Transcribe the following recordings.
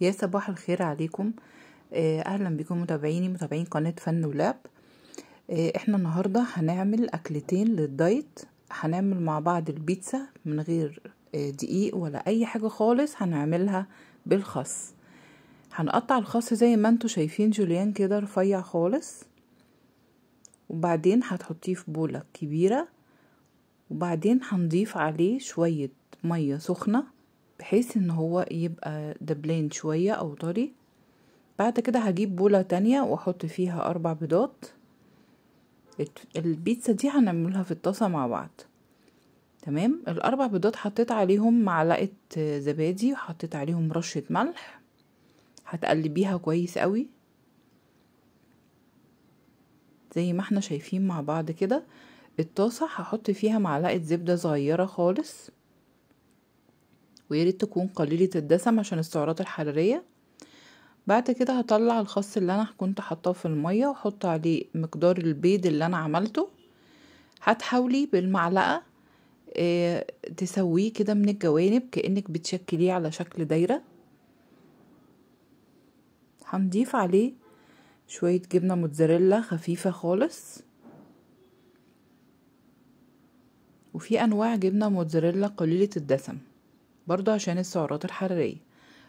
يا صباح الخير عليكم آه، اهلا بكم متابعيني متابعين قناه فن ولاب آه، احنا النهارده هنعمل اكلتين للدايت هنعمل مع بعض البيتزا من غير آه، دقيق ولا اي حاجه خالص هنعملها بالخس هنقطع الخس زي ما انتوا شايفين جوليان كده رفيع خالص وبعدين هتحطيه في بوله كبيره وبعدين هنضيف عليه شويه ميه سخنه بحيث ان هو يبقى دبلان شوية او طري بعد كده هجيب بولة تانية واحط فيها اربع بيضات البيتزا دي هنعملها في الطاسة مع بعض تمام الاربع بيضات حطيت عليهم معلقة زبادي وحطيت عليهم رشة ملح هتقلبيها كويس قوي زي ما احنا شايفين مع بعض كده الطاسة هحط فيها معلقة زبدة صغيرة خالص وياريت تكون قليلة الدسم عشان السعرات الحرارية بعد كده هطلع الخس اللي انا كنت حطاه في المية وحط عليه مقدار البيض اللي انا عملته هتحاولي بالمعلقة آه، تسويه كده من الجوانب كأنك بتشكليه على شكل دايرة هنضيف عليه شوية جبنة موتزاريلا خفيفة خالص وفي انواع جبنة موتزاريلا قليلة الدسم برضو عشان السعرات الحرارية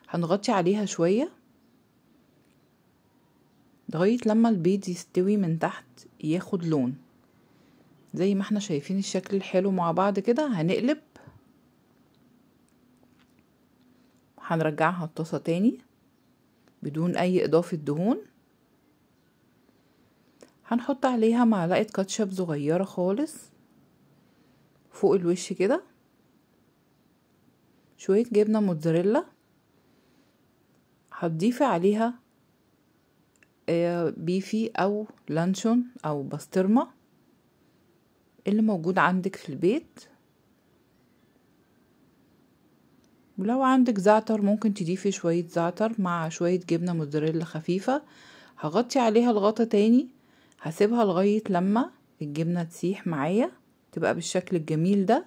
هنغطي عليها شوية لغاية لما البيض يستوي من تحت ياخد لون زي ما احنا شايفين الشكل الحلو مع بعض كده هنقلب هنرجعها الطاسة تاني بدون اي اضافة دهون هنحط عليها معلقة كاتشب صغيرة خالص فوق الوش كده شوية جبنة موتزاريلا هتضيفي عليها آه، بيفي أو لانشون أو بسطرمة اللي موجود عندك في البيت ولو عندك زعتر ممكن تضيفي شوية زعتر مع شوية جبنة موتزاريلا خفيفة هغطي عليها الغطا تاني هسيبها لغاية لما الجبنة تسيح معايا تبقى بالشكل الجميل ده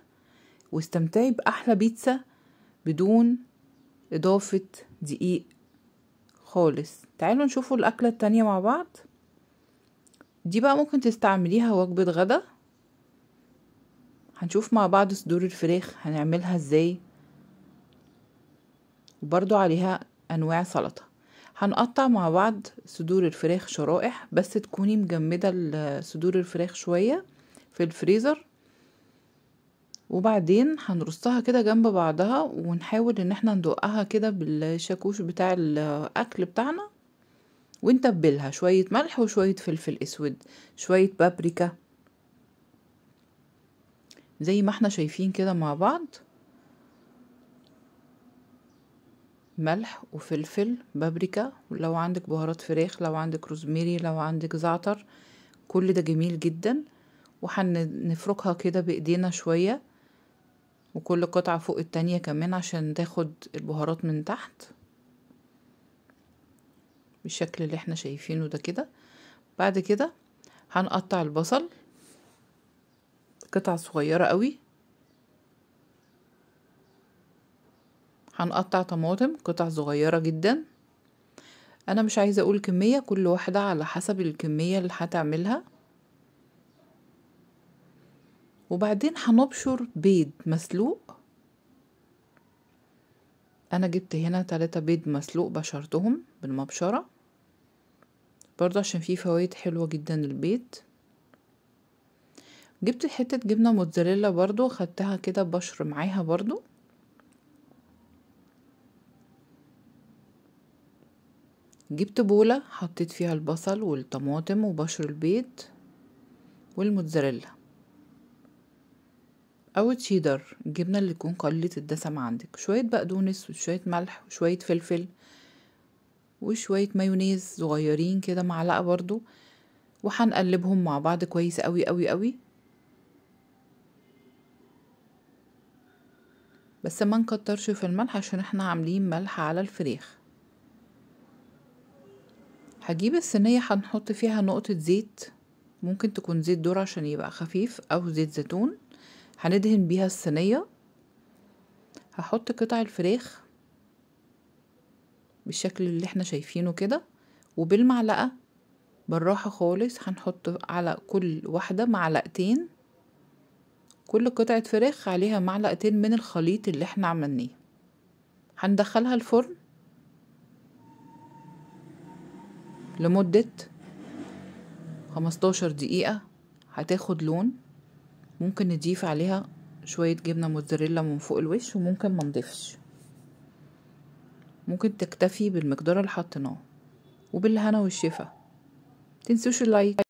واستمتعي بأحلى بيتزا بدون إضافة دقيق خالص تعالوا نشوفوا الأكلة التانية مع بعض دي بقى ممكن تستعمليها وجبة غدا هنشوف مع بعض صدور الفراخ هنعملها ازاي وبرضو عليها أنواع سلطة هنقطع مع بعض صدور الفراخ شرائح بس تكوني مجمدة صدور الفراخ شوية في الفريزر وبعدين هنرصها كده جنب بعضها ونحاول ان احنا ندقها كده بالشاكوش بتاع الاكل بتاعنا ونتبلها شوية ملح وشوية فلفل اسود شوية بابريكا زي ما احنا شايفين كده مع بعض ملح وفلفل بابريكا لو عندك بهارات فراخ لو عندك روزميري لو عندك زعتر كل ده جميل جدا وهنفركها كده بايدينا شويه وكل قطعة فوق التانية كمان عشان تاخد البهارات من تحت بالشكل اللي احنا شايفينه ده كده بعد كده هنقطع البصل قطع صغيرة قوي هنقطع طماطم قطع صغيرة جدا انا مش عايزة اقول كمية كل واحدة على حسب الكمية اللي هتعملها وبعدين هنبشر بيض مسلوق انا جبت هنا تلاتة بيض مسلوق بشرتهم بالمبشرة برضه عشان فيه فوائد حلوة جدا البيض جبت حتة جبنة موتزاريلا برضو خدتها كده بشر معاها برضو جبت بولة حطيت فيها البصل والطماطم وبشر البيض والموتزاريلا او تشيدر الجبنه اللي تكون قليله الدسم عندك شويه بقدونس وشويه ملح وشويه فلفل وشويه مايونيز صغيرين كده معلقه برضو وهنقلبهم مع بعض كويس قوي قوي قوي بس ما نكترش في الملح عشان احنا عاملين ملح على الفريخ هجيب الصينيه هنحط فيها نقطه زيت ممكن تكون زيت ذره عشان يبقى خفيف او زيت زيتون هندهن بيها الصينية هحط قطع الفراخ بالشكل اللي احنا شايفينه كده وبالمعلقة بالراحة خالص هنحط على كل واحدة معلقتين كل قطعة فراخ عليها معلقتين من الخليط اللي احنا عملناه هندخلها الفرن لمدة خمستاشر دقيقة هتاخد لون ممكن نضيف عليها شوية جبنة موتزاريلا من فوق الوش وممكن منضيفش ممكن تكتفي بالمقدار اللي حطيناه وبالهنا والشفا متنسوش اللايك